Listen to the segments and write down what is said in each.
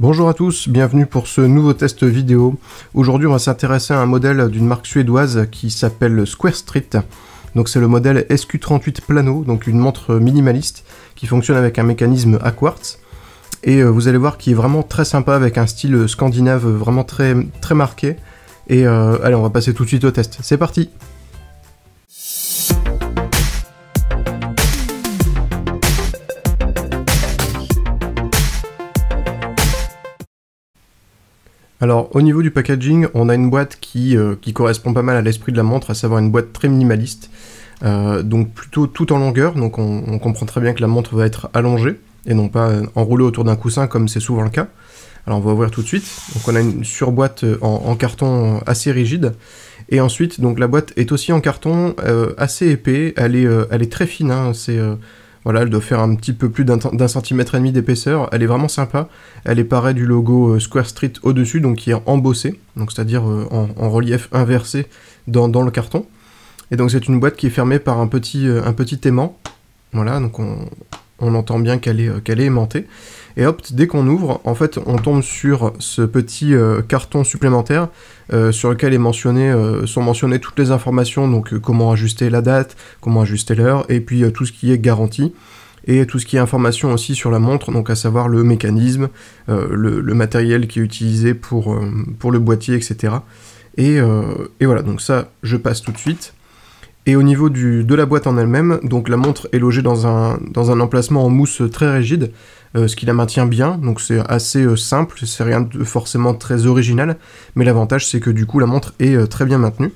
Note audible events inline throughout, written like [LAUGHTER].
Bonjour à tous, bienvenue pour ce nouveau test vidéo. Aujourd'hui on va s'intéresser à un modèle d'une marque suédoise qui s'appelle Square Street. Donc c'est le modèle SQ38 Plano, donc une montre minimaliste qui fonctionne avec un mécanisme à quartz. Et euh, vous allez voir qu'il est vraiment très sympa avec un style scandinave vraiment très, très marqué. Et euh, allez on va passer tout de suite au test. C'est parti Alors au niveau du packaging, on a une boîte qui, euh, qui correspond pas mal à l'esprit de la montre, à savoir une boîte très minimaliste, euh, donc plutôt tout en longueur, donc on, comprend très bien que la montre va être allongée et non pas euh, enroulée autour d'un coussin comme c'est souvent le cas. Alors on va ouvrir tout de suite, donc on a une surboîte en, carton assez rigide, et ensuite donc la boîte est aussi en carton assez épais, elle est, elle est très fine, hein, c'est voilà, elle doit faire un petit peu plus d'un centimètre et demi d'épaisseur. Elle est vraiment sympa. Elle est parée du logo euh, Square Street au-dessus, donc qui est embossé, donc c'est-à-dire euh, en, relief inversé dans, le carton. Et donc c'est une boîte qui est fermée par un petit, euh, un petit aimant. Voilà, donc on, entend bien qu'elle est, est aimantée. Et hop, dès qu'on ouvre, en fait, on tombe sur ce petit euh, carton supplémentaire euh, sur lequel euh, sont mentionnées toutes les informations, donc comment ajuster la date, comment ajuster l'heure, et puis tout ce qui est garantie. Et tout ce qui est information aussi sur la montre, donc à savoir le mécanisme, le, matériel qui est utilisé pour, pour le boîtier, etc. Et, voilà, donc ça, je passe tout de suite. Et au niveau de la boîte en elle-même, donc la montre est logée dans un, dans un emplacement en mousse très rigide, euh, ce qui la maintient bien, donc c'est assez euh, simple, c'est rien de forcément très original, mais l'avantage c'est que du coup la montre est euh, très bien maintenue.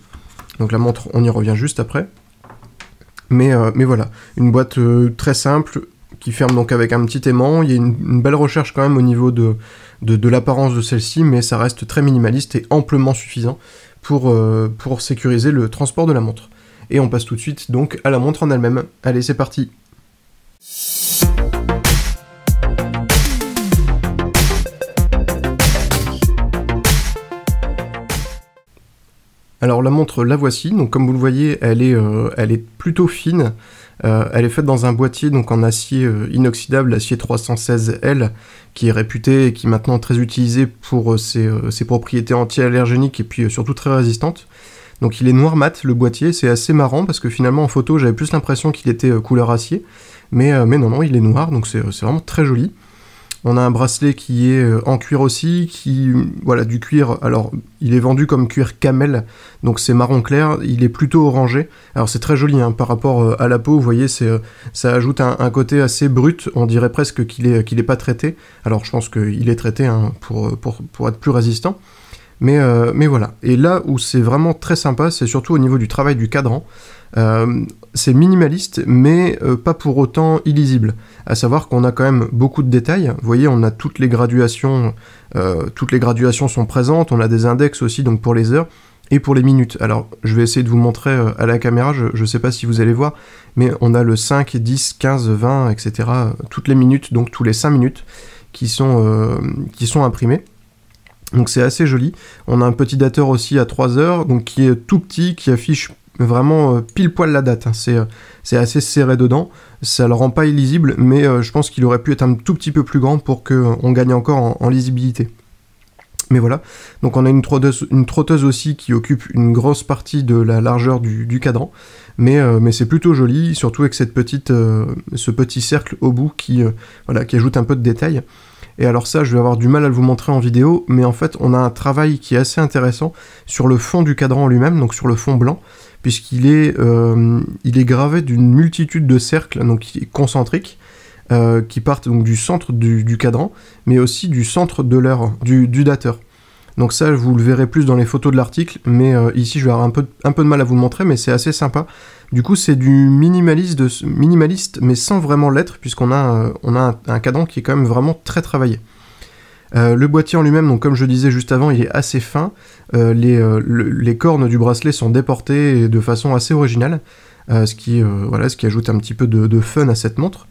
Donc la montre, on y revient juste après. Mais, mais voilà, une boîte très simple qui ferme donc avec un petit aimant. Il y a une, belle recherche quand même au niveau de, de, l'apparence de celle-ci, mais ça reste très minimaliste et amplement suffisant pour, pour sécuriser le transport de la montre. Et on passe tout de suite donc à la montre en elle-même. Allez, c'est parti! Alors la montre, la voici. Donc comme vous le voyez, elle est, euh, elle est plutôt fine. Euh, elle est faite dans un boîtier donc en acier euh, inoxydable, acier 316L, qui est réputé et qui est maintenant très utilisé pour ses, propriétés anti-allergéniques et puis surtout très résistantes. Donc il est noir mat le boîtier, c'est assez marrant parce que finalement en photo j'avais plus l'impression qu'il était couleur acier, mais, mais non non il est noir donc c'est, c'est vraiment très joli. On a un bracelet qui est euh, en cuir aussi, qui, voilà, du cuir, alors il est vendu comme cuir camel, donc c'est marron clair, il est plutôt orangé. Alors c'est très joli hein, par rapport euh, à la peau, vous voyez, c'est, euh, ça ajoute un, côté assez brut, on dirait presque qu'il est, qu'il est pas traité. Alors je pense qu'il est traité hein, pour, pour, être plus résistant. Mais, mais, voilà. Et là où c'est vraiment très sympa, c'est surtout au niveau du travail du cadran. Euh, c'est minimaliste, mais euh, pas pour autant illisible. À savoir qu'on a quand même beaucoup de détails. Vous voyez, on a toutes les graduations, euh, toutes les graduations sont présentes. On a des index aussi, donc pour les heures et pour les minutes. Alors, je vais essayer de vous montrer à la caméra, je ne sais pas si vous allez voir, mais on a le 5, 10, 15, 20, etc. Toutes les minutes, donc tous les 5 minutes, qui sont, qui sont imprimées. Donc c'est assez joli. On a un petit dateur aussi à 3 heures, donc qui est tout petit, qui affiche vraiment euh, pile poil la date. Hein. Euh, c'est assez serré dedans. Ça le rend pas illisible, mais euh, je pense qu'il aurait pu être un tout petit peu plus grand pour qu'on gagne encore en, lisibilité. Mais voilà, donc on a une trotteuse, une trotteuse, aussi qui occupe une grosse partie de la largeur du, cadran, mais, c'est plutôt joli, surtout avec cette petite, ce petit cercle au bout qui, voilà, qui ajoute un peu de détail. Et alors ça, je vais avoir du mal à vous montrer en vidéo, mais en fait on a un travail qui est assez intéressant sur le fond du cadran lui-même, donc sur le fond blanc, puisqu'il est, euh, est gravé d'une multitude de cercles donc, concentriques concentrique, euh, qui partent donc, du centre du, cadran, mais aussi du centre de l'heure, du, dateur. Donc ça, vous le verrez plus dans les photos de l'article, mais euh, ici, je vais avoir un peu, un peu de mal à vous le montrer, mais c'est assez sympa. Du coup, c'est du minimaliste, minimaliste, mais sans vraiment l'être, puisqu'on a, on a un cadran qui est quand même vraiment très travaillé. Euh, le boîtier en lui-même, donc comme je disais juste avant, il est assez fin. Euh, les, euh, les, cornes du bracelet sont déportées de façon assez originale, ce, qui, voilà, ce qui ajoute un petit peu de, fun à cette montre.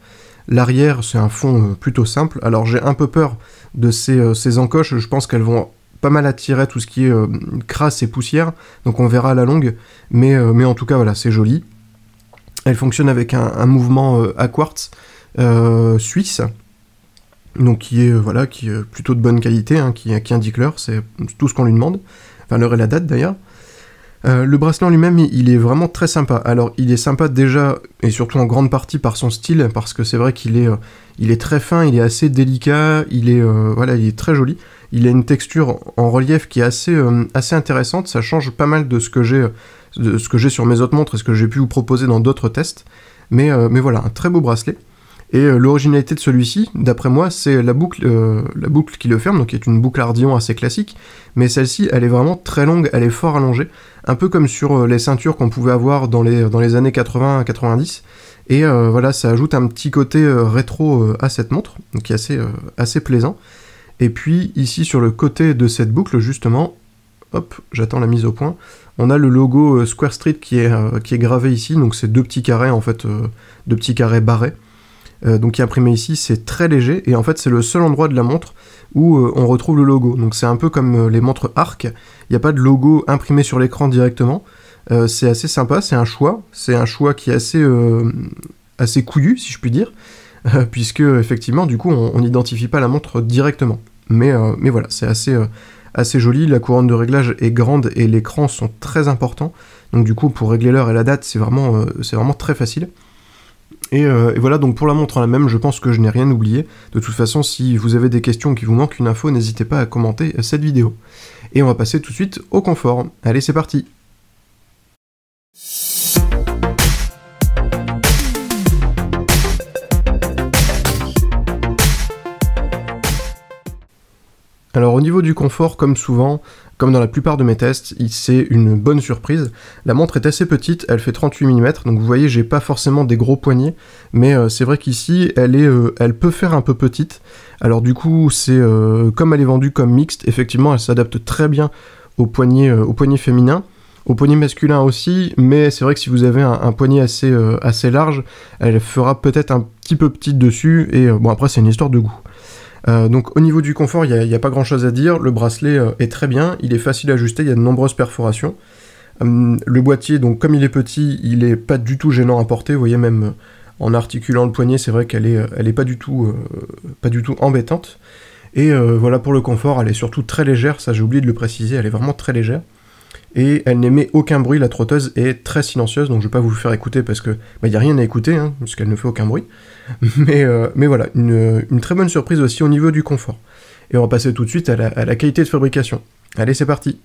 L'arrière, c'est un fond plutôt simple. Alors j'ai un peu peur de ces, encoches, je pense qu'elles vont pas mal attirer tout ce qui est crasse et poussière, donc on verra à la longue, mais, en tout cas voilà, c'est joli. Elle fonctionne avec un, mouvement à quartz suisse, donc qui est euh, voilà qui est plutôt de bonne qualité, hein, qui, indique l'heure, c'est tout ce qu'on lui demande, enfin l'heure et la date d'ailleurs. Euh, le bracelet en lui-même, il est vraiment très sympa. Alors, il est sympa déjà et surtout en grande partie par son style, parce que c'est vrai qu'il est, euh, il est très fin, il est assez délicat, il est, voilà, il est très joli. Il a une texture en relief qui est assez, assez intéressante. Ça change pas mal de ce que j'ai, de ce que j'ai sur mes autres montres et ce que j'ai pu vous proposer dans d'autres tests. Mais, mais voilà, un très beau bracelet. Et euh, l'originalité de celui-ci, d'après moi, c'est la boucle, euh, la boucle qui le ferme, donc qui est une boucle Ardion assez classique, mais celle-ci, elle est vraiment très longue, elle est fort allongée, un peu comme sur euh, les ceintures qu'on pouvait avoir dans les, dans les années 80-90. Et voilà, ça ajoute un petit côté rétro à cette montre, donc qui est assez, assez plaisant. Et puis ici sur le côté de cette boucle justement, hop, j'attends la mise au point, on a le logo Square Street qui est, qui est gravé ici, donc c'est deux petits carrés en fait, deux petits carrés barrés. Euh, donc qui est imprimé ici, c'est très léger et en fait c'est le seul endroit de la montre où euh, on retrouve le logo. Donc c'est un peu comme euh, les montres Arc, il n'y a pas de logo imprimé sur l'écran directement. c'est assez sympa, c'est un choix, c'est un choix qui est assez, assez couillu si je puis dire, puisque effectivement du coup on n'identifie pas la montre directement. Mais, voilà, c'est assez, assez joli, la couronne de réglage est grande et l'écran sont très importants. Donc du coup pour régler l'heure et la date c'est vraiment, vraiment très facile. Euh, et, voilà, donc pour la montre en la même, je pense que je n'ai rien oublié. De toute façon, si vous avez des questions qui vous manquent une info, n'hésitez pas à commenter cette vidéo. Et on va passer tout de suite au confort. Allez, c'est parti Alors au niveau du confort, comme souvent, comme dans la plupart de mes tests, c'est une bonne surprise. La montre est assez petite, elle fait 38 mm, donc vous voyez, j'ai pas forcément des gros poignets, mais euh, c'est vrai qu'ici, elle, est, euh, elle peut faire un peu petite. Alors du coup, c'est euh, comme elle est vendue comme mixte, effectivement, elle s'adapte très bien au poignets au poignet féminin au poignet masculin aussi, mais c'est vrai que si vous avez un, poignet assez, assez large, elle fera peut-être un petit peu petite dessus, et bon après c'est une histoire de goût. Euh, donc au niveau du confort, il n'y a, pas grand chose à dire. Le bracelet euh, est très bien, il est facile à ajuster, il y a de nombreuses perforations. Hum, le boîtier, donc comme il est petit, il n'est pas du tout gênant à porter. Vous voyez même euh, en articulant le poignet, c'est vrai qu'elle est, elle pas du tout, pas du tout embêtante. Et voilà pour le confort, elle est surtout très légère. Ça, j'ai oublié de le préciser, elle est vraiment très légère et elle n'émet aucun bruit, la trotteuse est très silencieuse, donc je ne vais pas vous faire écouter parce que bah, il n'y a rien à écouter, hein, puisqu'elle ne fait aucun bruit. [LAUGHS] Mais, euh, mais voilà, une, très bonne surprise aussi au niveau du confort. Et on va passer tout de suite à la, à la qualité de fabrication. Allez, c'est parti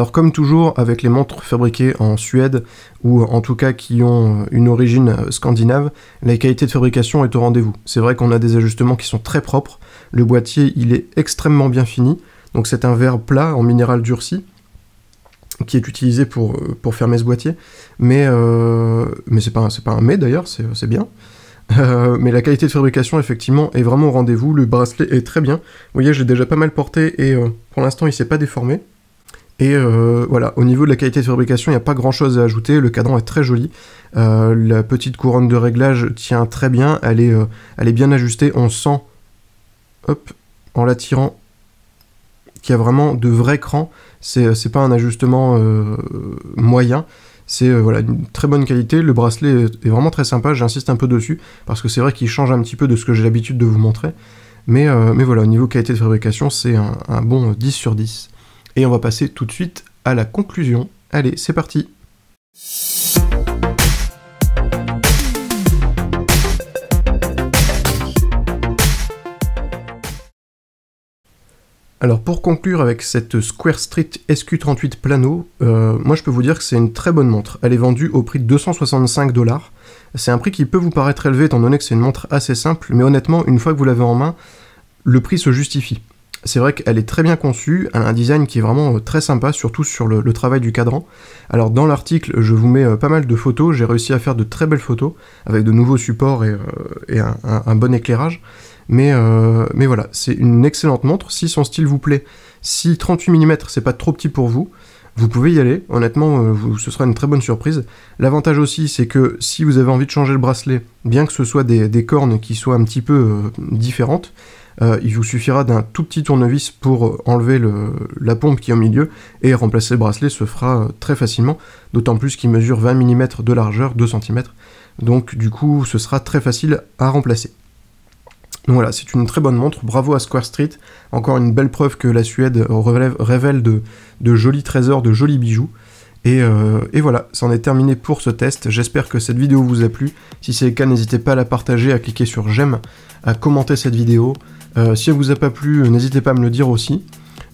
Alors comme toujours avec les montres fabriquées en Suède ou en tout cas qui ont une origine scandinave, la qualité de fabrication est au rendez-vous. C'est vrai qu'on a des ajustements qui sont très propres, le boîtier il est extrêmement bien fini, donc c'est un verre plat en minéral durci qui est utilisé pour, euh, pour fermer ce boîtier, mais, euh, mais c'est pas, pas un mais d'ailleurs, c'est bien. Euh, mais la qualité de fabrication, effectivement, est vraiment au rendez-vous. Le bracelet est très bien. Vous voyez, je déjà pas mal porté et euh, pour l'instant, il s'est pas déformé. Et euh, voilà, au niveau de la qualité de fabrication, il n'y a pas grand chose à ajouter. Le cadran est très joli. Euh, la petite couronne de réglage tient très bien. Elle est, euh, elle est bien ajustée. On sent, hop, en la tirant, qu'il y a vraiment de vrais crans. C'est pas un ajustement moyen. C'est voilà, une très bonne qualité. Le bracelet est vraiment très sympa. J'insiste un peu dessus parce que c'est vrai qu'il change un petit peu de ce que j'ai l'habitude de vous montrer. Mais, voilà, au niveau qualité de fabrication, c'est un, un bon 10 sur 10 et on va passer tout de suite à la conclusion. Allez, c'est parti Alors pour conclure avec cette Square Street SQ38 Plano, euh, moi je peux vous dire que c'est une très bonne montre. Elle est vendue au prix de 265 dollars. C'est un prix qui peut vous paraître élevé étant donné que c'est une montre assez simple, mais honnêtement, une fois que vous l'avez en main, le prix se justifie c'est vrai qu'elle est très bien conçue, elle a un design qui est vraiment euh, très sympa, surtout sur le, travail du cadran. Alors dans l'article, je vous mets euh, pas mal de photos, j'ai réussi à faire de très belles photos, avec de nouveaux supports et, euh, un, bon éclairage. Mais, mais voilà, c'est une excellente montre, si son style vous plaît, si 38 mm c'est pas trop petit pour vous, vous pouvez y aller, honnêtement ce sera une très bonne surprise. L'avantage aussi c'est que si vous avez envie de changer le bracelet, bien que ce soit des, cornes qui soient un petit peu différentes, euh, il vous suffira d'un tout petit tournevis pour euh, enlever la pompe qui est au milieu et remplacer le bracelet se fera euh, très facilement, d'autant plus qu'il mesure 20 mm de largeur, 2 cm, donc du coup ce sera très facile à remplacer. Donc voilà, c'est une très bonne montre, bravo à Square Street, encore une belle preuve que la Suède révèle de, jolis trésors, de jolis bijoux. Et, et voilà, c'en est terminé pour ce test, j'espère que cette vidéo vous a plu, si c'est le cas n'hésitez pas à la partager, à cliquer sur j'aime, à commenter cette vidéo, euh, si elle vous a pas plu, euh, n'hésitez pas à me le dire aussi.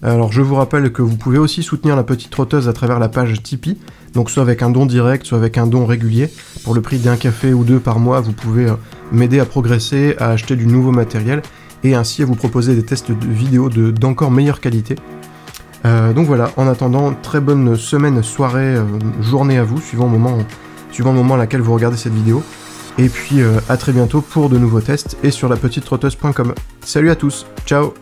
Euh, alors je vous rappelle que vous pouvez aussi soutenir la petite trotteuse à travers la page Tipeee, donc soit avec un don direct, soit avec un don régulier. Pour le prix d'un café ou deux par mois, vous pouvez m'aider à progresser, à acheter du nouveau matériel, et ainsi à vous proposer des tests de vidéos d'encore meilleure qualité. donc voilà, en attendant, très bonne semaine, soirée, journée à vous, suivant le moment, suivant le moment à laquelle vous regardez cette vidéo. Et puis euh, à très bientôt pour de nouveaux tests et sur la petite trotteuse.com. Salut à tous, ciao